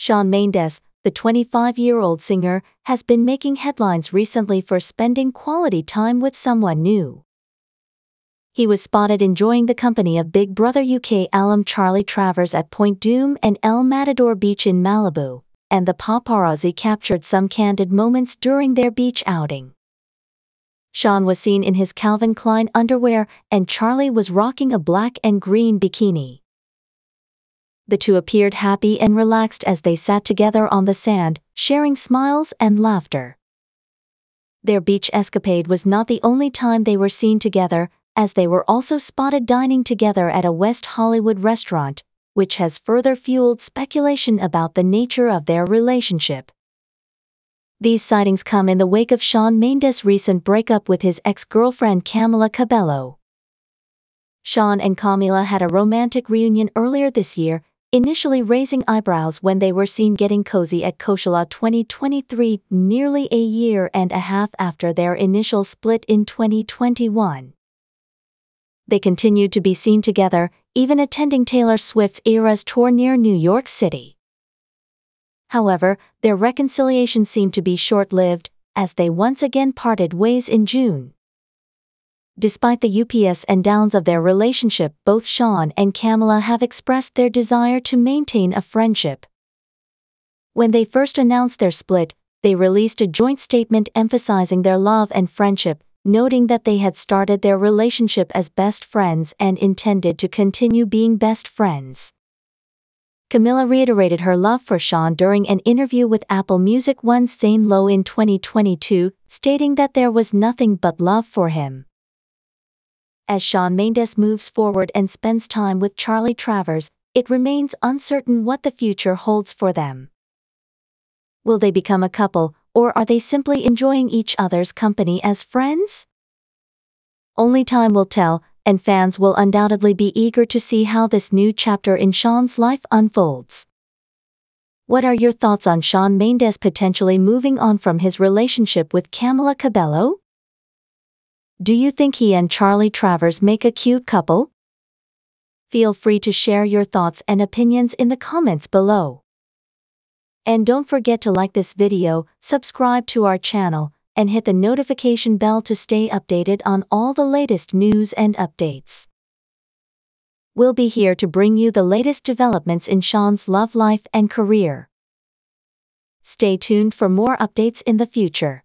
Sean Mendes, the 25 year old singer, has been making headlines recently for spending quality time with someone new. He was spotted enjoying the company of Big Brother UK alum Charlie Travers at Point Doom and El Matador Beach in Malibu, and the paparazzi captured some candid moments during their beach outing. Sean was seen in his Calvin Klein underwear, and Charlie was rocking a black and green bikini the two appeared happy and relaxed as they sat together on the sand, sharing smiles and laughter. Their beach escapade was not the only time they were seen together, as they were also spotted dining together at a West Hollywood restaurant, which has further fueled speculation about the nature of their relationship. These sightings come in the wake of Sean Mendes' recent breakup with his ex-girlfriend Camila Cabello. Sean and Camila had a romantic reunion earlier this year, initially raising eyebrows when they were seen getting cozy at Coachella 2023 nearly a year and a half after their initial split in 2021. They continued to be seen together, even attending Taylor Swift's Eras tour near New York City. However, their reconciliation seemed to be short lived, as they once again parted ways in June. Despite the UPS and downs of their relationship, both Sean and Kamala have expressed their desire to maintain a friendship. When they first announced their split, they released a joint statement emphasizing their love and friendship, noting that they had started their relationship as best friends and intended to continue being best friends. Camilla reiterated her love for Sean during an interview with Apple Music One's Zane Lowe in 2022, stating that there was nothing but love for him. As Sean Mendes moves forward and spends time with Charlie Travers, it remains uncertain what the future holds for them. Will they become a couple, or are they simply enjoying each other's company as friends? Only time will tell, and fans will undoubtedly be eager to see how this new chapter in Sean's life unfolds. What are your thoughts on Sean Mendes potentially moving on from his relationship with Camila Cabello? Do you think he and Charlie Travers make a cute couple? Feel free to share your thoughts and opinions in the comments below. And don't forget to like this video, subscribe to our channel, and hit the notification bell to stay updated on all the latest news and updates. We'll be here to bring you the latest developments in Sean's love life and career. Stay tuned for more updates in the future.